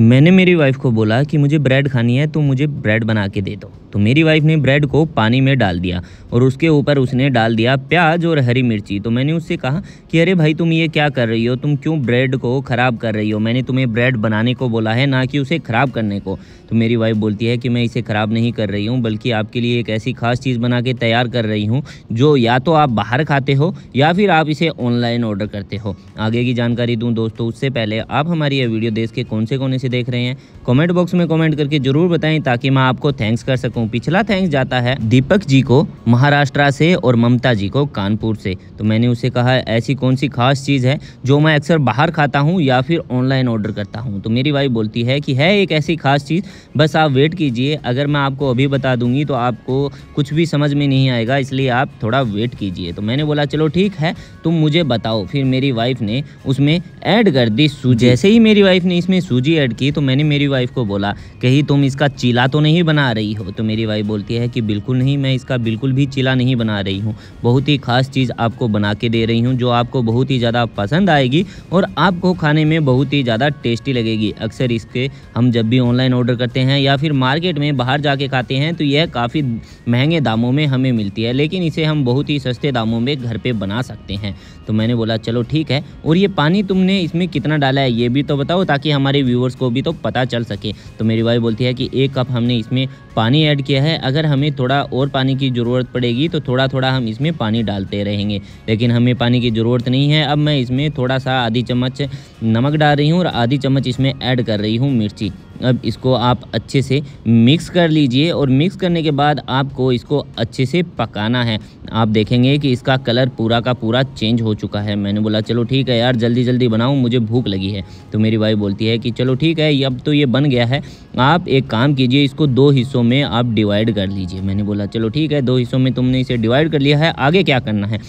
मैंने मेरी वाइफ को बोला कि मुझे ब्रेड खानी है तो मुझे ब्रेड बना के दे दो तो मेरी वाइफ ने ब्रेड को पानी में डाल दिया और उसके ऊपर उसने डाल दिया प्याज और हरी मिर्ची तो मैंने उससे कहा कि अरे भाई तुम ये क्या कर रही हो तुम क्यों ब्रेड को ख़राब कर रही हो मैंने तुम्हें ब्रेड बनाने को बोला है ना कि उसे ख़राब करने को तो मेरी वाइफ बोलती है कि मैं इसे ख़राब नहीं कर रही हूँ बल्कि आपके लिए एक ऐसी ख़ास चीज़ बना के तैयार कर रही हूँ जो या तो आप बाहर खाते हो या फिर आप इसे ऑनलाइन ऑर्डर करते हो आगे की जानकारी दूँ दोस्तों उससे पहले आप हमारी यह वीडियो देश के कौन से कौन से से देख रहे हैं कमेंट बॉक्स में कमेंट करके जरूर बताएं ताकि मैं आपको थैंक्स कर सकूं पिछला थैंक्स जाता है दीपक जी को महाराष्ट्र से और ममता जी को कानपुर से तो मैंने उसे कहा ऐसी कौन सी खास चीज़ है जो मैं अक्सर बाहर खाता हूँ या फिर ऑनलाइन ऑर्डर करता हूँ तो मेरी वाइफ बोलती है कि है एक ऐसी खास चीज़ बस आप वेट कीजिए अगर मैं आपको अभी बता दूंगी तो आपको कुछ भी समझ में नहीं आएगा इसलिए आप थोड़ा वेट कीजिए तो मैंने बोला चलो ठीक है तुम मुझे बताओ फिर मेरी वाइफ ने उसमें ऐड कर दी जैसे ही मेरी वाइफ ने इसमें सूजी ऐड की तो मैंने मेरी वाइफ़ को बोला कहीं तुम इसका चीला तो नहीं बना रही हो तो मेरी वाइफ बोलती है कि बिल्कुल नहीं मैं इसका बिल्कुल भी चीला नहीं बना रही हूँ बहुत ही ख़ास चीज़ आपको बना के दे रही हूँ जो आपको बहुत ही ज़्यादा पसंद आएगी और आपको खाने में बहुत ही ज़्यादा टेस्टी लगेगी अक्सर इसके हम जब भी ऑनलाइन ऑर्डर करते हैं या फिर मार्केट में बाहर जाके खाते हैं तो यह काफ़ी महंगे दामों में हमें मिलती है लेकिन इसे हम बहुत ही सस्ते दामों में घर पर बना सकते हैं तो मैंने बोला चलो ठीक है और ये पानी तुमने इसमें कितना डाला है ये भी तो बताओ ताकि हमारे व्यूवर्स को भी तो पता चल सके तो मेरी वाइफ बोलती है कि एक कप हमने इसमें पानी ऐड किया है अगर हमें थोड़ा और पानी की ज़रूरत पड़ेगी तो थोड़ा थोड़ा हम इसमें पानी डालते रहेंगे लेकिन हमें पानी की ज़रूरत नहीं है अब मैं इसमें थोड़ा सा आधी चम्मच नमक डाल रही हूँ और आधी चम्मच इसमें ऐड कर रही हूँ मिर्ची अब इसको आप अच्छे से मिक्स कर लीजिए और मिक्स करने के बाद आपको इसको अच्छे से पकाना है आप देखेंगे कि इसका कलर पूरा का पूरा चेंज हो चुका है मैंने बोला चलो ठीक है यार जल्दी जल्दी बनाऊँ मुझे भूख लगी है तो मेरी वाइफ बोलती है कि चलो ठीक है अब तो ये बन गया है आप एक काम कीजिए इसको दो हिस्सों में आप डिवाइड कर लीजिए मैंने बोला चलो ठीक है दो हिस्सों में तुमने इसे डिवाइड कर लिया है आगे क्या करना है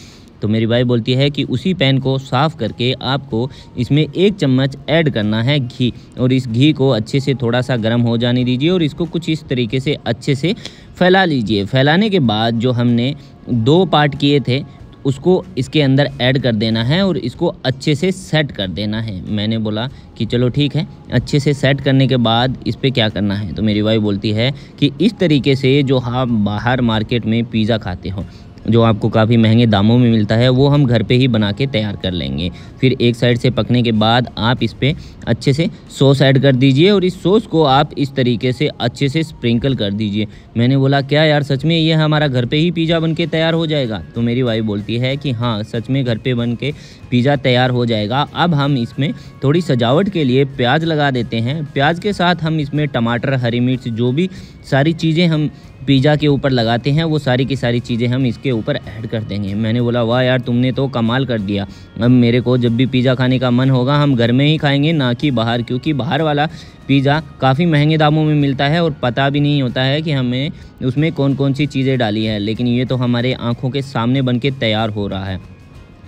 तो मेरी भाई बोलती है कि उसी पैन को साफ़ करके आपको इसमें एक चम्मच ऐड करना है घी और इस घी को अच्छे से थोड़ा सा गर्म हो जाने दीजिए और इसको कुछ इस तरीके से अच्छे से फैला लीजिए फैलाने के बाद जो हमने दो पार्ट किए थे उसको इसके अंदर ऐड कर देना है और इसको अच्छे से सेट कर देना है मैंने बोला कि चलो ठीक है अच्छे से सेट करने के बाद इस पर क्या करना है तो मेरी वाइफ बोलती है कि इस तरीके से जो आप हाँ बाहर मार्केट में पिज़्ज़ा खाते हो जो आपको काफ़ी महंगे दामों में मिलता है वो हम घर पे ही बना के तैयार कर लेंगे फिर एक साइड से पकने के बाद आप इस पर अच्छे से सॉस ऐड कर दीजिए और इस सॉस को आप इस तरीके से अच्छे से स्प्रिंकल कर दीजिए मैंने बोला क्या यार सच में ये हमारा घर पर ही पिज़्ज़ा बन के तैयार हो जाएगा तो मेरी वाइफ बोलती है कि हाँ सच में घर पर बन के पिज़्ज़ा तैयार हो जाएगा अब हम इसमें थोड़ी सजावट के लिए प्याज लगा देते हैं प्याज के साथ हम इसमें टमाटर हरी मिर्च जो भी सारी चीज़ें हम पिज़्ज़ा के ऊपर लगाते हैं वो सारी की सारी चीज़ें हम इसके ऊपर ऐड कर देंगे मैंने बोला वाह यार तुमने तो कमाल कर दिया अब मेरे को जब भी पिज़्ज़ा खाने का मन होगा हम घर में ही खाएंगे ना कि बाहर क्योंकि बाहर वाला पिज़्ज़ा काफ़ी महंगे दामों में मिलता है और पता भी नहीं होता है कि हमें उसमें कौन कौन सी चीज़ें डाली है लेकिन ये तो हमारे आँखों के सामने बन के तैयार हो रहा है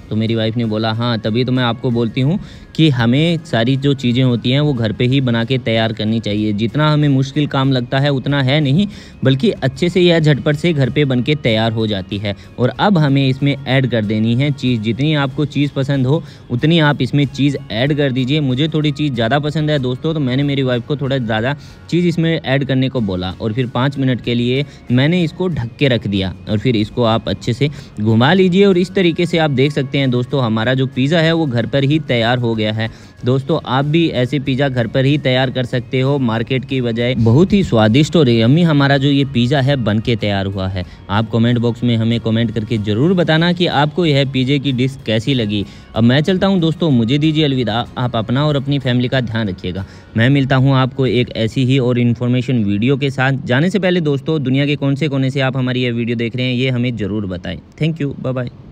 तो मेरी वाइफ ने बोला हाँ तभी तो मैं आपको बोलती हूँ कि हमें सारी जो चीज़ें होती हैं वो घर पे ही बना के तैयार करनी चाहिए जितना हमें मुश्किल काम लगता है उतना है नहीं बल्कि अच्छे से यह झटपट से घर पे बन के तैयार हो जाती है और अब हमें इसमें ऐड कर देनी है चीज़ जितनी आपको चीज़ पसंद हो उतनी आप इसमें चीज़ ऐड कर दीजिए मुझे थोड़ी चीज़ ज़्यादा पसंद है दोस्तों तो मैंने मेरी वाइफ को थोड़ा ज़्यादा चीज़ इसमें ऐड करने को बोला और फिर पाँच मिनट के लिए मैंने इसको ढक के रख दिया और फिर इसको आप अच्छे से घुमा लीजिए और इस तरीके से आप देख सकते हैं दोस्तों हमारा जो पिज़्ज़ा है वो घर पर ही तैयार हो गया गया है दोस्तों आप भी ऐसे पिज़्ज़ा घर पर ही तैयार कर सकते हो मार्केट की बजाय बहुत ही स्वादिष्ट और यमी हमारा जो ये पिज़्ज़ा है बन के तैयार हुआ है आप कमेंट बॉक्स में हमें कमेंट करके ज़रूर बताना कि आपको यह पिज़्ज़े की डिश कैसी लगी अब मैं चलता हूँ दोस्तों मुझे दीजिए अलविदा आप अपना और अपनी फैमिली का ध्यान रखिएगा मैं मिलता हूँ आपको एक ऐसी ही और इन्फॉर्मेशन वीडियो के साथ जाने से पहले दोस्तों दुनिया के कौन से कोने से आप हमारी यह वीडियो देख रहे हैं ये हमें ज़रूर बताएं थैंक यू बाय बाय